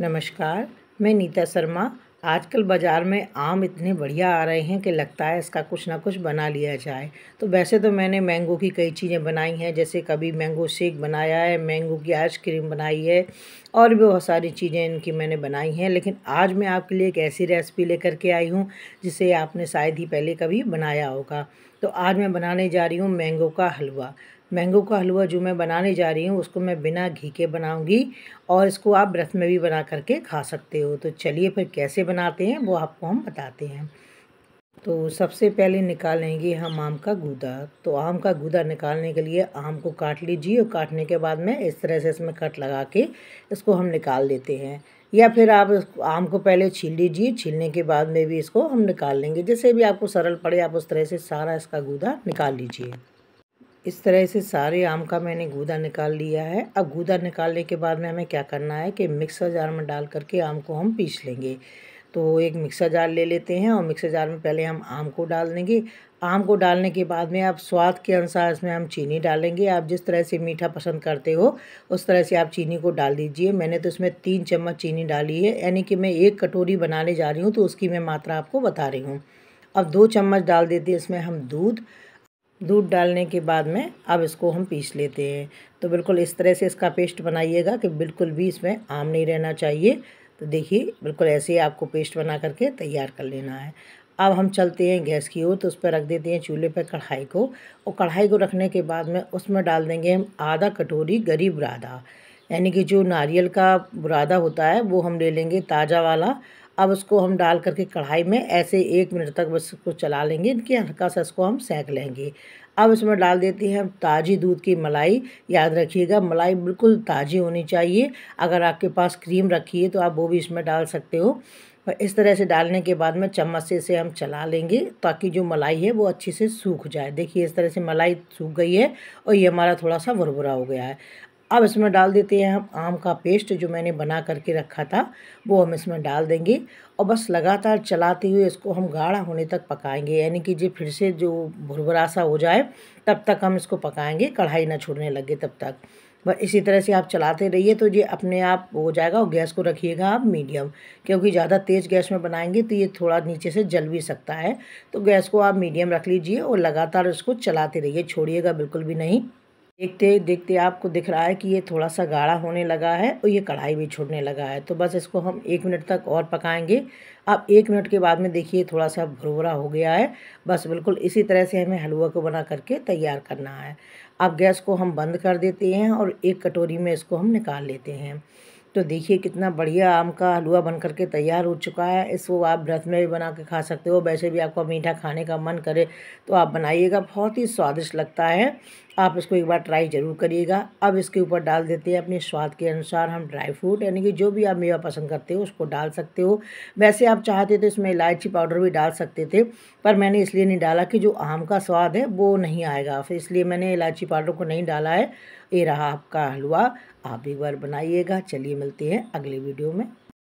नमस्कार मैं नीता शर्मा आजकल बाज़ार में आम इतने बढ़िया आ रहे हैं कि लगता है इसका कुछ ना कुछ बना लिया जाए तो वैसे तो मैंने मैंगो की कई चीज़ें बनाई हैं जैसे कभी मैंगो शेक बनाया है मैंगो की आइसक्रीम बनाई है और भी बहुत सारी चीज़ें इनकी मैंने बनाई हैं लेकिन आज मैं आपके लिए एक ऐसी रेसिपी लेकर के आई हूँ जिसे आपने शायद ही पहले कभी बनाया होगा तो आज मैं बनाने जा रही हूँ मैंगो का हलवा मैंगो का हलवा जो मैं बनाने जा रही हूँ उसको मैं बिना घी के बनाऊँगी और इसको आप व्रत में भी बना करके खा सकते हो तो चलिए फिर कैसे बनाते हैं वो आपको हम बताते हैं तो सबसे पहले निकालेंगे हम आम का गूदा तो आम का गूदा निकालने के लिए आम को काट लीजिए और काटने के बाद में इस तरह से इसमें कट लगा के इसको हम निकाल देते हैं या फिर आप आम को पहले छील लीजिए छीलने के बाद में भी इसको हम निकाल लेंगे जैसे भी आपको सरल पड़े आप उस तरह से सारा इसका गूदा निकाल लीजिए इस तरह से सारे आम का मैंने गूदा निकाल लिया है अब गूदा निकालने के बाद में हमें क्या करना है कि मिक्सर जार में डाल करके आम को हम पीस लेंगे तो एक मिक्सर जार ले लेते हैं और मिक्सर जार में पहले हम आम को डाल देंगे आम को डालने के बाद में आप स्वाद के अनुसार इसमें हम चीनी डालेंगे आप जिस तरह से मीठा पसंद करते हो उस तरह से आप चीनी को डाल दीजिए मैंने तो इसमें तीन चम्मच चीनी डाली है यानी कि मैं एक कटोरी बनाने जा रही हूँ तो उसकी मैं मात्रा आपको बता रही हूँ अब दो चम्मच डाल देते हैं इसमें हम दूध दूध डालने के बाद में अब इसको हम पीस लेते हैं तो बिल्कुल इस तरह से इसका पेस्ट बनाइएगा कि बिल्कुल भी इसमें आम नहीं रहना चाहिए तो देखिए बिल्कुल ऐसे ही आपको पेस्ट बना करके तैयार कर लेना है अब हम चलते हैं गैस की ओर तो उस पर रख देते हैं चूल्हे पर कढ़ाई को और कढ़ाई को रखने के बाद में उसमें डाल देंगे हम आधा कटोरी गरीब राधा यानी कि जो नारियल का बुरादा होता है वो हम ले लेंगे ताज़ा वाला अब उसको हम डाल करके कढ़ाई में ऐसे एक मिनट तक बस उसको चला लेंगे इनके हल्का सा इसको हम सेंक लेंगे अब इसमें डाल देते हैं हम ताज़ी दूध की मलाई याद रखिएगा मलाई बिल्कुल ताज़ी होनी चाहिए अगर आपके पास क्रीम रखी है तो आप वो भी इसमें डाल सकते हो इस तरह से डालने के बाद में चम्मच से इसे हम चला लेंगे ताकि जो मलाई है वो अच्छे से सूख जाए देखिए इस तरह से मलाई सूख गई है और ये हमारा थोड़ा सा भुरभुरा हो गया है अब इसमें डाल देते हैं हम आम का पेस्ट जो मैंने बना करके रखा था वो हम इसमें डाल देंगे और बस लगातार चलाते हुए इसको हम गाढ़ा होने तक पकाएंगे यानी कि ये फिर से जो भुरभुरा सा हो जाए तब तक हम इसको पकाएंगे कढ़ाई ना छोड़ने लगे तब तक बस इसी तरह से आप चलाते रहिए तो ये अपने आप हो जाएगा और गैस को रखिएगा आप मीडियम क्योंकि ज़्यादा तेज़ गैस में बनाएंगे तो ये थोड़ा नीचे से जल भी सकता है तो गैस को आप मीडियम रख लीजिए और लगातार इसको चलाते रहिए छोड़िएगा बिल्कुल भी नहीं देखते देखते आपको दिख रहा है कि ये थोड़ा सा गाढ़ा होने लगा है और ये कढ़ाई भी छोड़ने लगा है तो बस इसको हम एक मिनट तक और पकाएंगे अब एक मिनट के बाद में देखिए थोड़ा सा भुरभुरा हो गया है बस बिल्कुल इसी तरह से हमें हलवा को बना करके तैयार करना है अब गैस को हम बंद कर देते हैं और एक कटोरी में इसको हम निकाल लेते हैं तो देखिए कितना बढ़िया आम का हलवा बन करके तैयार हो चुका है इसको आप व्रत में भी बना के खा सकते हो वैसे भी आपका मीठा खाने का मन करे तो आप बनाइएगा बहुत ही स्वादिष्ट लगता है आप इसको एक बार ट्राई ज़रूर करिएगा अब इसके ऊपर डाल देते हैं अपने स्वाद के अनुसार हम ड्राई फ्रूट यानी कि जो भी आप मेवा पसंद करते हो उसको डाल सकते हो वैसे आप चाहते तो इसमें इलायची पाउडर भी डाल सकते थे पर मैंने इसलिए नहीं डाला कि जो आम का स्वाद है वो नहीं आएगा फिर इसलिए मैंने इलायची पाउडर को नहीं डाला है ये रहा आपका हलवा आप एक बार बनाइएगा चलिए मिलते हैं अगले वीडियो में